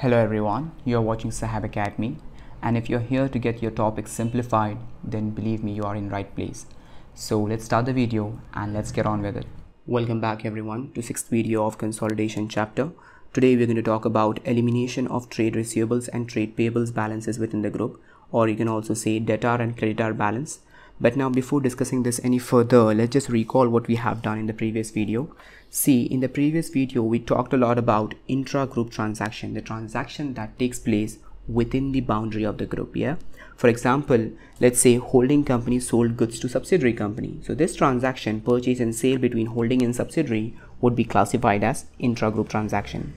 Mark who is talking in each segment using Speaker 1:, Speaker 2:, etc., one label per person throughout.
Speaker 1: Hello everyone, you're watching Sahab Academy and if you're here to get your topic simplified then believe me you are in right place. So let's start the video and let's get on with it. Welcome back everyone to 6th video of consolidation chapter. Today we're going to talk about elimination of trade receivables and trade payables balances within the group or you can also say debtor and creditor balance but now before discussing this any further, let's just recall what we have done in the previous video. See, in the previous video, we talked a lot about intra-group transaction, the transaction that takes place within the boundary of the group yeah for example let's say holding company sold goods to subsidiary company so this transaction purchase and sale between holding and subsidiary would be classified as intra-group transaction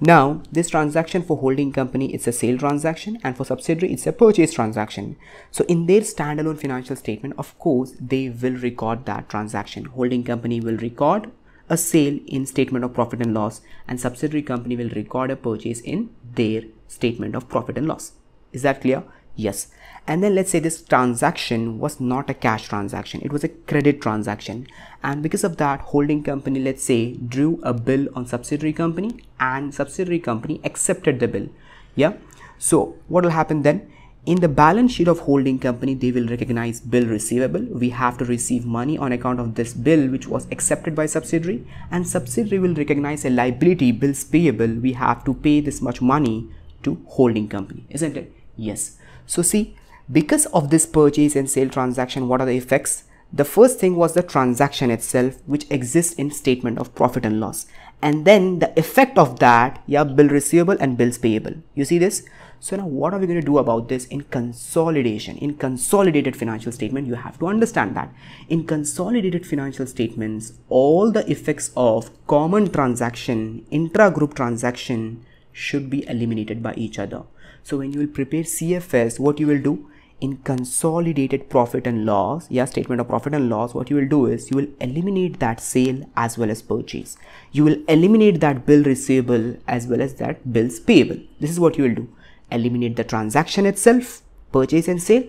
Speaker 1: now, this transaction for holding company is a sale transaction and for subsidiary it's a purchase transaction. So in their standalone financial statement, of course, they will record that transaction. Holding company will record a sale in statement of profit and loss and subsidiary company will record a purchase in their statement of profit and loss. Is that clear? Yes and then let's say this transaction was not a cash transaction it was a credit transaction and because of that holding company let's say drew a bill on subsidiary company and subsidiary company accepted the bill yeah so what will happen then in the balance sheet of holding company they will recognize bill receivable we have to receive money on account of this bill which was accepted by subsidiary and subsidiary will recognize a liability bills payable we have to pay this much money to holding company isn't it yes so see because of this purchase and sale transaction, what are the effects? The first thing was the transaction itself, which exists in statement of profit and loss. And then the effect of that, yeah, bill receivable and bills payable. You see this? So now what are we going to do about this in consolidation? In consolidated financial statement, you have to understand that. In consolidated financial statements, all the effects of common transaction, intra-group transaction should be eliminated by each other. So when you will prepare CFS, what you will do? in consolidated profit and loss yeah statement of profit and loss what you will do is you will eliminate that sale as well as purchase you will eliminate that bill receivable as well as that bills payable this is what you will do eliminate the transaction itself purchase and sale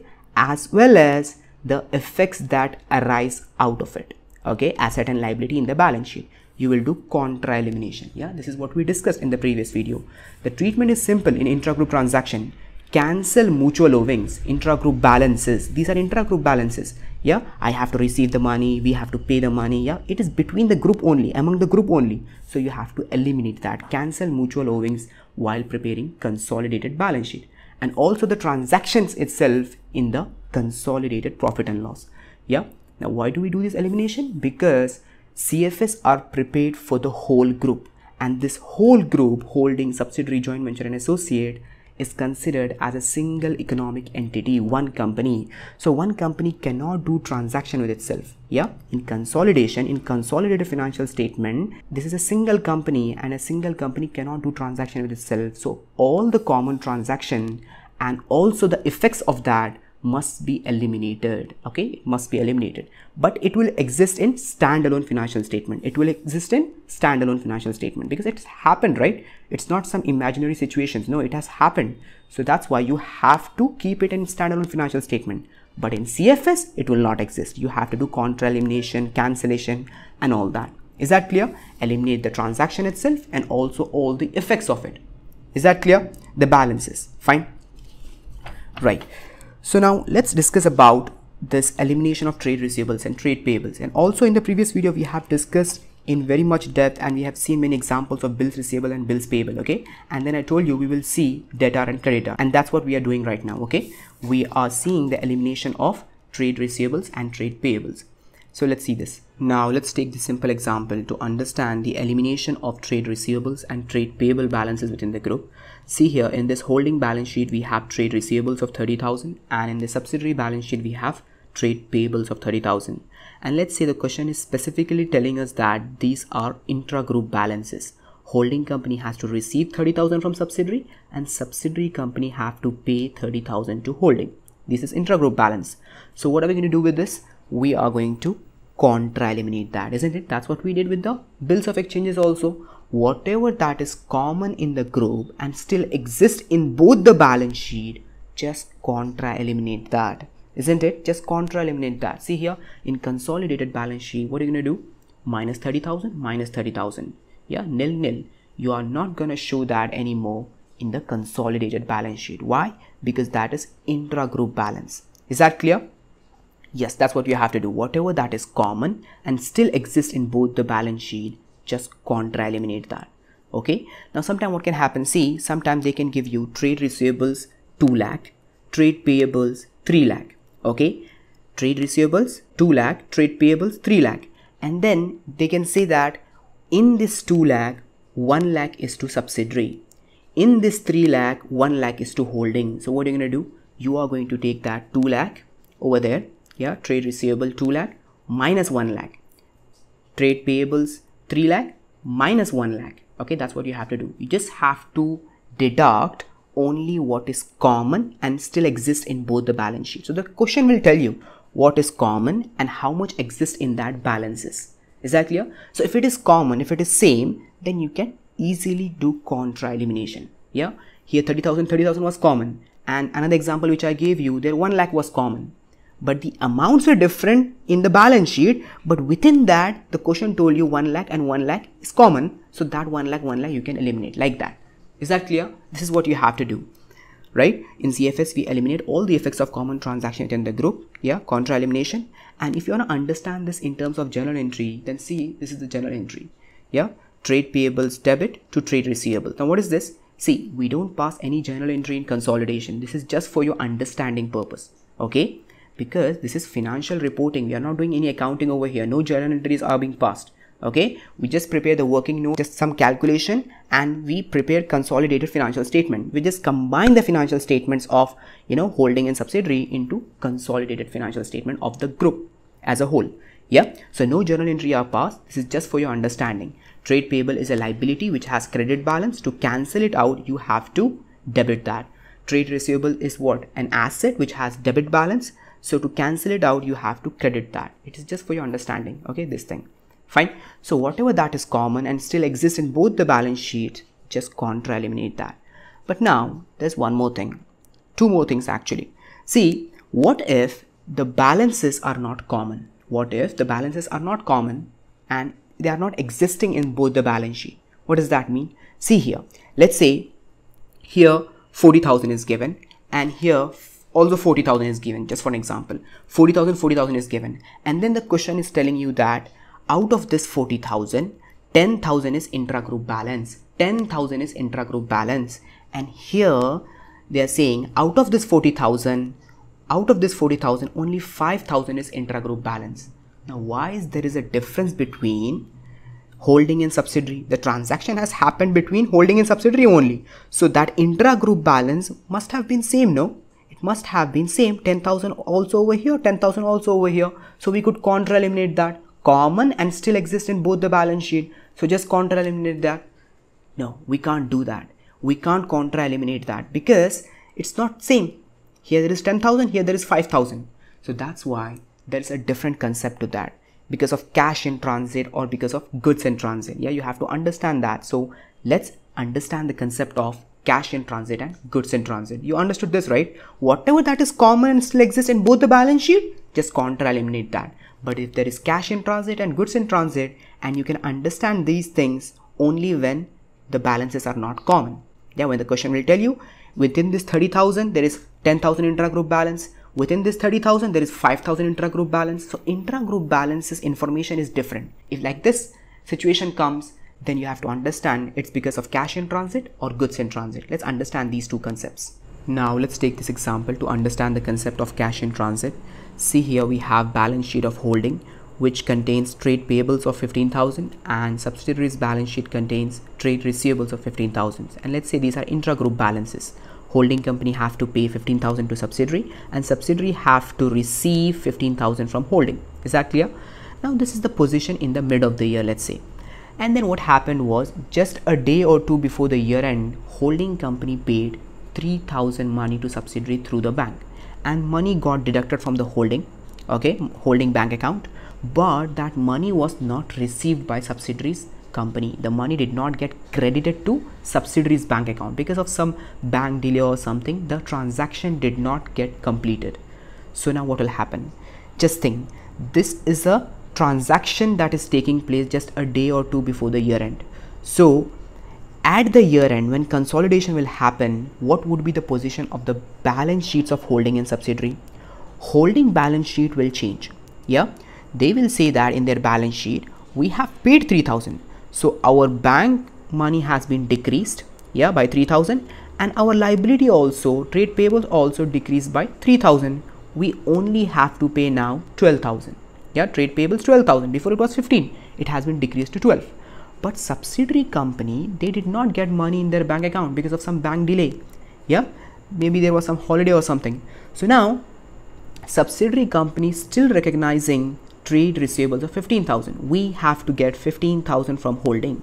Speaker 1: as well as the effects that arise out of it okay asset and liability in the balance sheet you will do contra elimination yeah this is what we discussed in the previous video the treatment is simple in intra-group transaction cancel mutual owings, intra-group balances. These are intra-group balances. Yeah, I have to receive the money, we have to pay the money. Yeah, it is between the group only, among the group only. So you have to eliminate that, cancel mutual owings while preparing consolidated balance sheet and also the transactions itself in the consolidated profit and loss. Yeah, now why do we do this elimination? Because CFS are prepared for the whole group and this whole group holding subsidiary joint venture and associate is considered as a single economic entity, one company. So one company cannot do transaction with itself. Yeah, in consolidation, in consolidated financial statement, this is a single company and a single company cannot do transaction with itself. So all the common transaction and also the effects of that must be eliminated okay must be eliminated but it will exist in standalone financial statement it will exist in standalone financial statement because it's happened right it's not some imaginary situations no it has happened so that's why you have to keep it in standalone financial statement but in cfs it will not exist you have to do contra elimination cancellation and all that is that clear eliminate the transaction itself and also all the effects of it is that clear the balances fine right so now let's discuss about this elimination of trade receivables and trade payables. And also in the previous video, we have discussed in very much depth and we have seen many examples of bills receivable and bills payable okay and then i told you we will see debtor and creditor and that's what we are doing right now okay we are seeing the elimination of trade receivables and trade payables so let's see this. Now let's take the simple example to understand the elimination of trade receivables and trade payable balances within the group. See here in this holding balance sheet we have trade receivables of 30,000 and in the subsidiary balance sheet we have trade payables of 30,000. And let's say the question is specifically telling us that these are intra-group balances. Holding company has to receive 30,000 from subsidiary and subsidiary company have to pay 30,000 to holding. This is intra-group balance. So what are we going to do with this? we are going to contra eliminate that isn't it that's what we did with the bills of exchanges also whatever that is common in the group and still exists in both the balance sheet just contra eliminate that isn't it just contra eliminate that see here in consolidated balance sheet what are you going to do minus 30,000 minus 30,000 yeah nil nil you are not going to show that anymore in the consolidated balance sheet why because that is intra group balance is that clear Yes, that's what you have to do. Whatever that is common and still exists in both the balance sheet, just contra eliminate that. Okay. Now, sometimes what can happen, see, sometimes they can give you trade receivables 2 lakh, trade payables 3 lakh. Okay. Trade receivables 2 lakh, trade payables 3 lakh. And then they can say that in this 2 lakh, 1 lakh is to subsidiary. In this 3 lakh, 1 lakh is to holding. So what are you going to do? You are going to take that 2 lakh over there yeah trade receivable 2 lakh minus 1 lakh trade payables 3 lakh minus 1 lakh okay that's what you have to do you just have to deduct only what is common and still exists in both the balance sheet so the question will tell you what is common and how much exists in that balances is that clear so if it is common if it is same then you can easily do contra elimination yeah here 30000 30000 was common and another example which i gave you there 1 lakh was common but the amounts are different in the balance sheet but within that the question told you 1 lakh and 1 lakh is common so that 1 lakh 1 lakh you can eliminate like that is that clear this is what you have to do right in cfs we eliminate all the effects of common transaction in the group yeah contra elimination and if you want to understand this in terms of general entry then see this is the general entry yeah trade payables debit to trade receivable now what is this see we don't pass any general entry in consolidation this is just for your understanding purpose okay because this is financial reporting we are not doing any accounting over here no journal entries are being passed okay we just prepare the working note just some calculation and we prepare consolidated financial statement we just combine the financial statements of you know holding and subsidiary into consolidated financial statement of the group as a whole yeah so no journal entry are passed this is just for your understanding trade payable is a liability which has credit balance to cancel it out you have to debit that trade receivable is what an asset which has debit balance so to cancel it out, you have to credit that. It is just for your understanding. Okay, this thing. Fine. So whatever that is common and still exists in both the balance sheet, just contra eliminate that. But now there's one more thing. Two more things actually. See, what if the balances are not common? What if the balances are not common and they are not existing in both the balance sheet? What does that mean? See here, let's say here 40,000 is given and here also 40,000 is given just for an example 40,000 40,000 is given and then the question is telling you that out of this 40,000 10,000 is intra-group balance 10,000 is intra-group balance and here they are saying out of this 40,000 out of this 40,000 only 5,000 is intra-group balance now why is there is a difference between holding and subsidiary the transaction has happened between holding and subsidiary only so that intra-group balance must have been same no must have been same 10,000 also over here 10,000 also over here so we could counter eliminate that common and still exist in both the balance sheet so just counter eliminate that no we can't do that we can't counter eliminate that because it's not same here there is 10,000 here there is 5,000 so that's why there's a different concept to that because of cash in transit or because of goods in transit yeah you have to understand that so let's understand the concept of cash in transit and goods in transit. You understood this, right? Whatever that is common and still exists in both the balance sheet, just contra eliminate that. But if there is cash in transit and goods in transit, and you can understand these things only when the balances are not common. Yeah, when the question will tell you within this 30,000, there is 10,000 intra-group balance. Within this 30,000, there is 5,000 intra-group balance. So intra-group balances information is different. If like this situation comes, then you have to understand it's because of cash in transit or goods in transit. Let's understand these two concepts. Now let's take this example to understand the concept of cash in transit. See here we have balance sheet of holding which contains trade payables of 15,000 and subsidiaries balance sheet contains trade receivables of 15,000 and let's say these are intra-group balances holding company have to pay 15,000 to subsidiary and subsidiary have to receive 15,000 from holding is that clear now this is the position in the mid of the year let's say and then what happened was just a day or two before the year end, holding company paid 3000 money to subsidiary through the bank and money got deducted from the holding, okay, holding bank account, but that money was not received by subsidiaries company. The money did not get credited to subsidiaries bank account because of some bank delay or something, the transaction did not get completed. So now what will happen? Just think this is a transaction that is taking place just a day or two before the year end. So at the year end when consolidation will happen, what would be the position of the balance sheets of holding and subsidiary? Holding balance sheet will change. Yeah, they will say that in their balance sheet, we have paid 3000. So our bank money has been decreased yeah by 3000 and our liability also trade payables also decreased by 3000 we only have to pay now 12000 yeah trade payables 12000 before it was 15 it has been decreased to 12 but subsidiary company they did not get money in their bank account because of some bank delay yeah maybe there was some holiday or something so now subsidiary company still recognizing trade receivables of 15000 we have to get 15000 from holding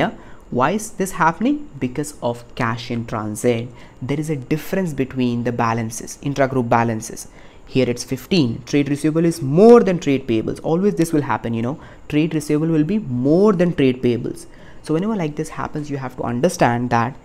Speaker 1: yeah why is this happening? Because of cash in transit. There is a difference between the balances, intra-group balances here it's 15 trade receivable is more than trade payables always this will happen you know trade receivable will be more than trade payables so whenever like this happens you have to understand that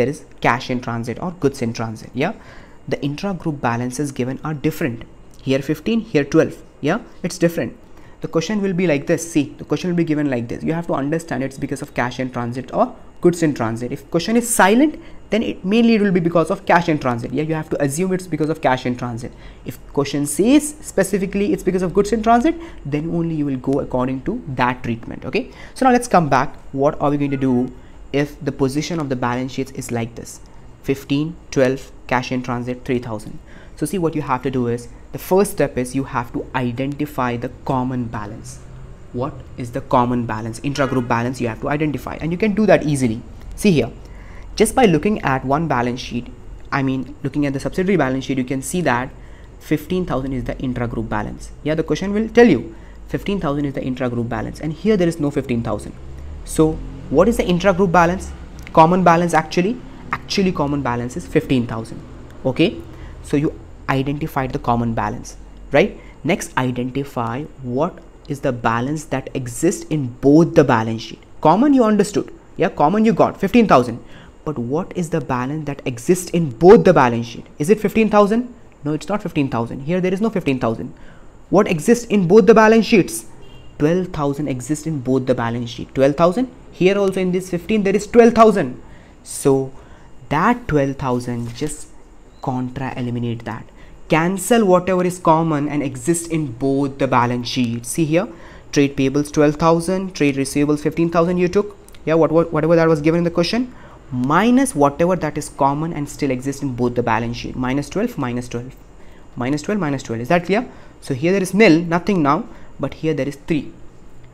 Speaker 1: there is cash in transit or goods in transit yeah the intra group balances given are different here 15 here 12 yeah it's different the question will be like this see the question will be given like this you have to understand it's because of cash in transit or goods in transit if question is silent then it mainly it will be because of cash in transit yeah you have to assume it's because of cash in transit if question says specifically it's because of goods in transit then only you will go according to that treatment okay so now let's come back what are we going to do if the position of the balance sheets is like this 15 12 cash in transit 3000 so see what you have to do is the first step is you have to identify the common balance what is the common balance intragroup balance you have to identify and you can do that easily see here just by looking at one balance sheet i mean looking at the subsidiary balance sheet you can see that 15000 is the intragroup balance yeah the question will tell you 15000 is the intragroup balance and here there is no 15000 so what is the intragroup balance common balance actually actually common balance is 15000 okay so you identified the common balance right next identify what is the balance that exists in both the balance sheet common you understood yeah common you got 15000 but what is the balance that exists in both the balance sheet is it 15000 no it's not 15000 here there is no 15000 what exists in both the balance sheets 12000 exists in both the balance sheet 12000 here also in this 15 there is 12000 so that 12000 just contra eliminate that cancel whatever is common and exists in both the balance sheets see here trade payables 12000 trade receivables 15000 you took yeah what, what whatever that was given in the question minus whatever that is common and still exists in both the balance sheet minus 12 minus 12 minus 12 minus 12 is that clear so here there is nil nothing now but here there is 3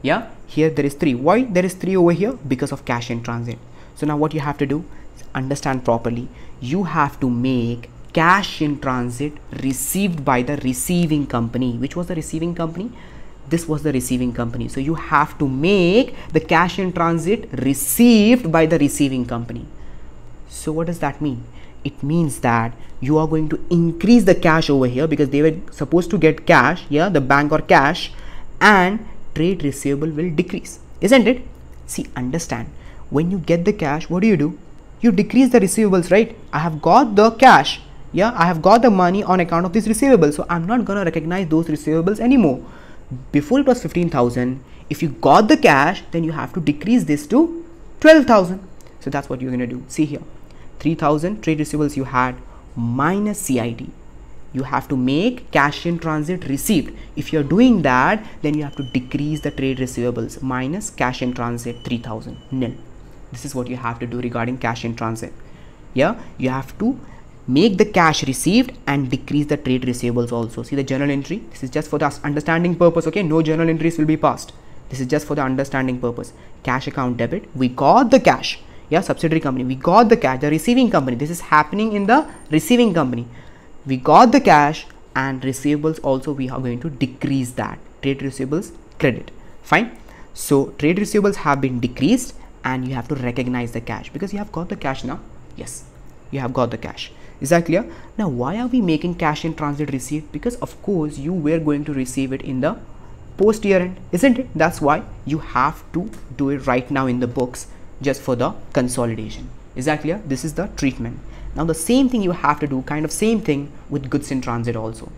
Speaker 1: yeah here there is 3 why there is 3 over here because of cash in transit so now what you have to do is understand properly you have to make cash in transit received by the receiving company which was the receiving company this was the receiving company so you have to make the cash in transit received by the receiving company so what does that mean it means that you are going to increase the cash over here because they were supposed to get cash yeah the bank or cash and trade receivable will decrease isn't it see understand when you get the cash what do you do you decrease the receivables right i have got the cash yeah i have got the money on account of these receivables so i'm not going to recognize those receivables anymore before it was 15,000. If you got the cash, then you have to decrease this to 12,000. So that's what you're going to do. See here, 3,000 trade receivables you had minus CID. You have to make cash in transit received. If you're doing that, then you have to decrease the trade receivables minus cash in transit 3000 nil. This is what you have to do regarding cash in transit. Yeah, you have to make the cash received and decrease the trade receivables also see the journal entry this is just for the understanding purpose okay no journal entries will be passed this is just for the understanding purpose cash account debit we got the cash yeah subsidiary company we got the cash the receiving company this is happening in the receiving company we got the cash and receivables also we are going to decrease that trade receivables credit fine so trade receivables have been decreased and you have to recognize the cash because you have got the cash now yes you have got the cash is that clear now why are we making cash in transit receipt because of course you were going to receive it in the post year end isn't it that's why you have to do it right now in the books just for the consolidation is that clear this is the treatment now the same thing you have to do kind of same thing with goods in transit also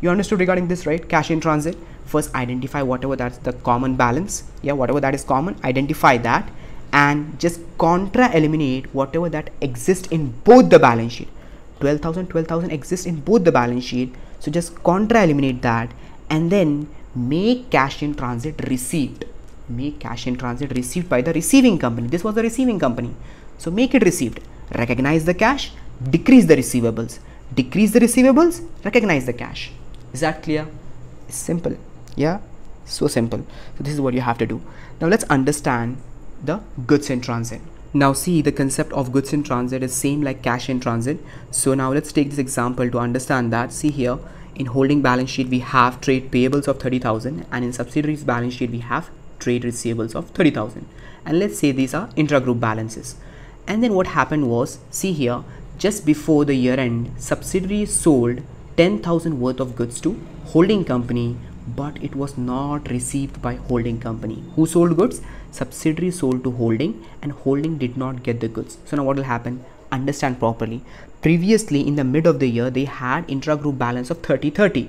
Speaker 1: you understood regarding this right cash in transit first identify whatever that's the common balance yeah whatever that is common identify that and just contra eliminate whatever that exists in both the balance sheet 12000 12000 exists in both the balance sheet so just contra eliminate that and then make cash in transit received. make cash in transit received by the receiving company this was the receiving company so make it received recognize the cash decrease the receivables decrease the receivables recognize the cash is that clear simple yeah so simple so this is what you have to do now let's understand the goods in transit now see the concept of goods in transit is same like cash in transit. So now let's take this example to understand that. See here in holding balance sheet we have trade payables of 30,000 and in subsidiaries balance sheet we have trade receivables of 30,000 and let's say these are intragroup balances. And then what happened was see here just before the year end subsidiary sold 10,000 worth of goods to holding company but it was not received by holding company. Who sold goods? subsidiary sold to holding and holding did not get the goods so now what will happen understand properly previously in the mid of the year they had intra-group balance of 30 30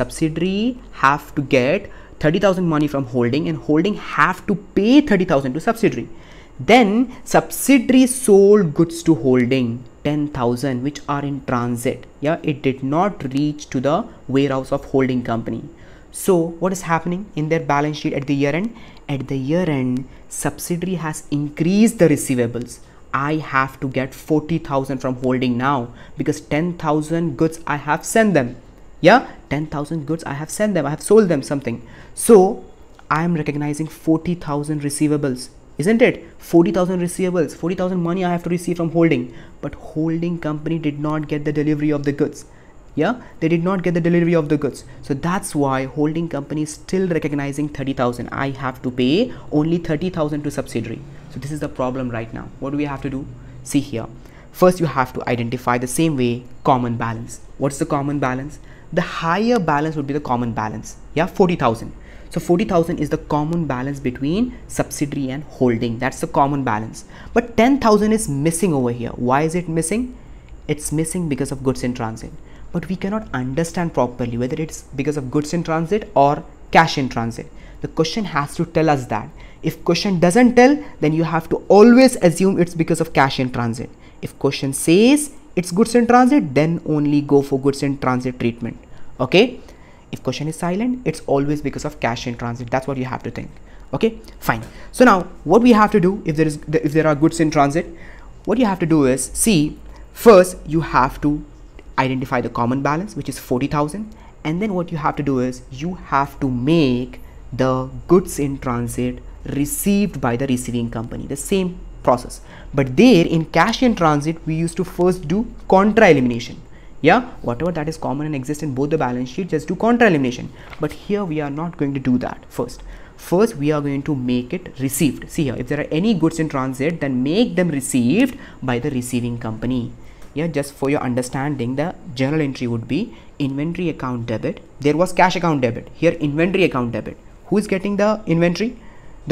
Speaker 1: subsidiary have to get 30000 money from holding and holding have to pay 30000 to subsidiary then subsidiary sold goods to holding 10000 which are in transit yeah it did not reach to the warehouse of holding company so what is happening in their balance sheet at the year end? At the year end, subsidiary has increased the receivables. I have to get 40,000 from holding now because 10,000 goods I have sent them. Yeah, 10,000 goods I have sent them. I have sold them something. So I am recognizing 40,000 receivables isn't it 40000 receivables 40000 money i have to receive from holding but holding company did not get the delivery of the goods yeah they did not get the delivery of the goods so that's why holding company is still recognizing 30000 i have to pay only 30000 to subsidiary so this is the problem right now what do we have to do see here first you have to identify the same way common balance what's the common balance the higher balance would be the common balance yeah 40000 so 40000 is the common balance between subsidiary and holding that's the common balance but 10000 is missing over here why is it missing it's missing because of goods in transit but we cannot understand properly whether it's because of goods in transit or cash in transit the question has to tell us that if question doesn't tell then you have to always assume it's because of cash in transit if question says it's goods in transit then only go for goods in transit treatment okay if question is silent it's always because of cash in transit that's what you have to think okay fine so now what we have to do if there is if there are goods in transit what you have to do is see first you have to identify the common balance which is 40,000 and then what you have to do is you have to make the goods in transit received by the receiving company the same process but there in cash in transit we used to first do contra elimination yeah whatever that is common and exists in both the balance sheet just do contra elimination but here we are not going to do that first first we are going to make it received see here if there are any goods in transit then make them received by the receiving company yeah just for your understanding the general entry would be inventory account debit there was cash account debit here inventory account debit who is getting the inventory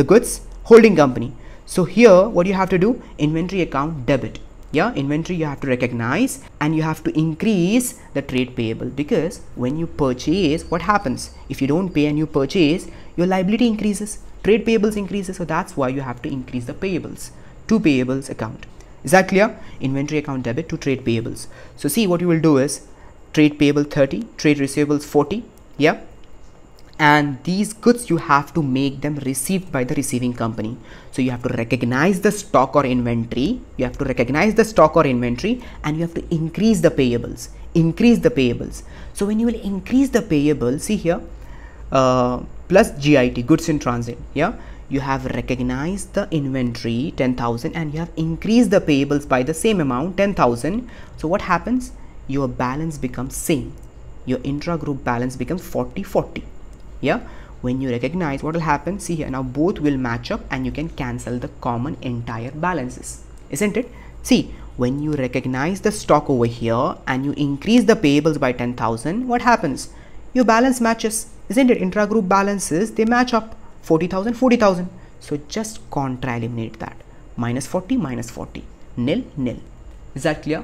Speaker 1: the goods holding company so here what you have to do inventory account debit yeah inventory you have to recognize and you have to increase the trade payable because when you purchase what happens if you don't pay and you purchase your liability increases trade payables increases so that's why you have to increase the payables to payables account is that clear inventory account debit to trade payables so see what you will do is trade payable 30 trade receivables 40 yeah and these goods you have to make them received by the receiving company so you have to recognize the stock or inventory you have to recognize the stock or inventory and you have to increase the payables increase the payables so when you will increase the payable see here uh, plus git goods in transit yeah you have recognized the inventory 10000 and you have increased the payables by the same amount 10000 so what happens your balance becomes same your intra group balance becomes 40 40 yeah when you recognize what will happen see here now both will match up and you can cancel the common entire balances isn't it see when you recognize the stock over here and you increase the payables by 10000 what happens your balance matches isn't it intra group balances they match up 40,000, 40,000. So just contra eliminate that. Minus 40, minus 40. Nil, nil. Is that clear?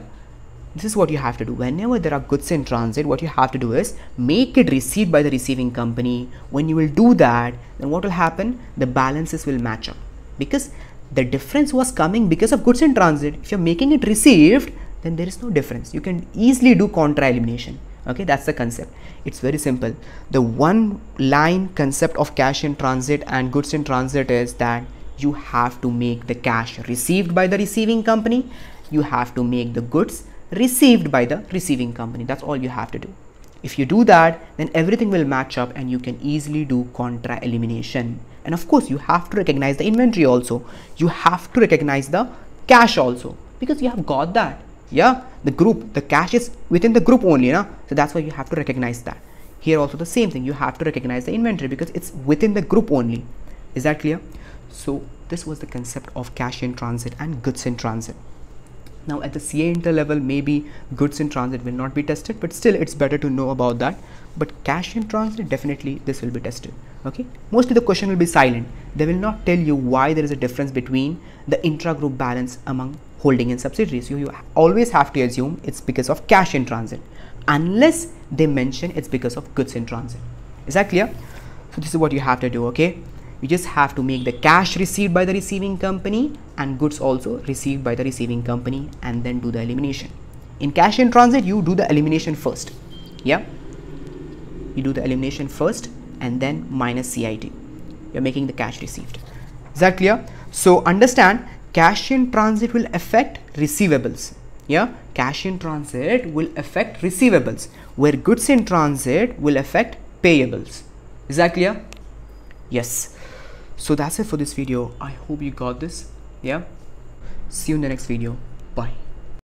Speaker 1: This is what you have to do. Whenever there are goods in transit, what you have to do is make it received by the receiving company. When you will do that, then what will happen? The balances will match up. Because the difference was coming because of goods in transit. If you're making it received, then there is no difference. You can easily do contra elimination okay that's the concept it's very simple the one line concept of cash in transit and goods in transit is that you have to make the cash received by the receiving company you have to make the goods received by the receiving company that's all you have to do if you do that then everything will match up and you can easily do contra elimination and of course you have to recognize the inventory also you have to recognize the cash also because you have got that yeah the group the cache is within the group only so that's why you have to recognize that here also the same thing you have to recognize the inventory because it's within the group only is that clear so this was the concept of cash in transit and goods in transit now at the ca inter level maybe goods in transit will not be tested but still it's better to know about that but cash in transit definitely this will be tested okay mostly the question will be silent they will not tell you why there is a difference between the intra group balance among holding in subsidiaries. You, you always have to assume it's because of cash in transit unless they mention it's because of goods in transit. Is that clear? So this is what you have to do, okay? You just have to make the cash received by the receiving company and goods also received by the receiving company and then do the elimination. In cash in transit, you do the elimination first. Yeah? You do the elimination first and then minus CIT. You're making the cash received. Is that clear? So understand cash in transit will affect receivables yeah cash in transit will affect receivables where goods in transit will affect payables is that clear yes so that's it for this video i hope you got this yeah see you in the next video bye